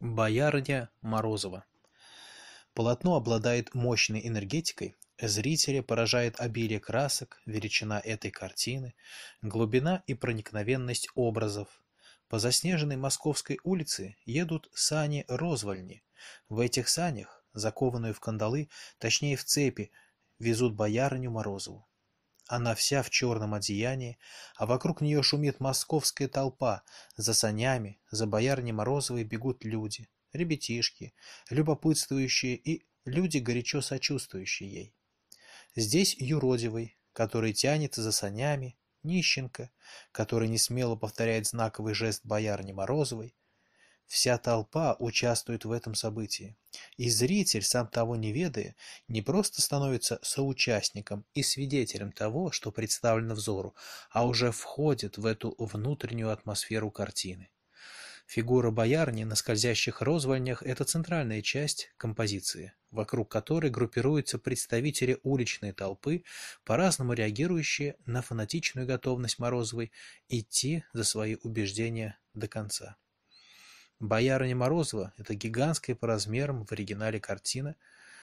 Боярня Морозова. Полотно обладает мощной энергетикой, зрителя поражает обилие красок, величина этой картины, глубина и проникновенность образов. По заснеженной московской улице едут сани Розвальни. В этих санях, закованную в кандалы, точнее в цепи, везут боярню Морозову. Она вся в черном одеянии, а вокруг нее шумит московская толпа. За санями, за боярни Морозовой бегут люди, ребятишки, любопытствующие и люди, горячо сочувствующие ей. Здесь юродивый, который тянет за санями, нищенка, который не смело повторяет знаковый жест боярни Морозовой, Вся толпа участвует в этом событии. И зритель, сам того не ведая, не просто становится соучастником и свидетелем того, что представлено взору, а уже входит в эту внутреннюю атмосферу картины. Фигура боярни на скользящих розвольнях – это центральная часть композиции, вокруг которой группируются представители уличной толпы, по-разному реагирующие на фанатичную готовность Морозовой идти за свои убеждения до конца. «Боярыня Морозова» — это гигантская по размерам в оригинале картина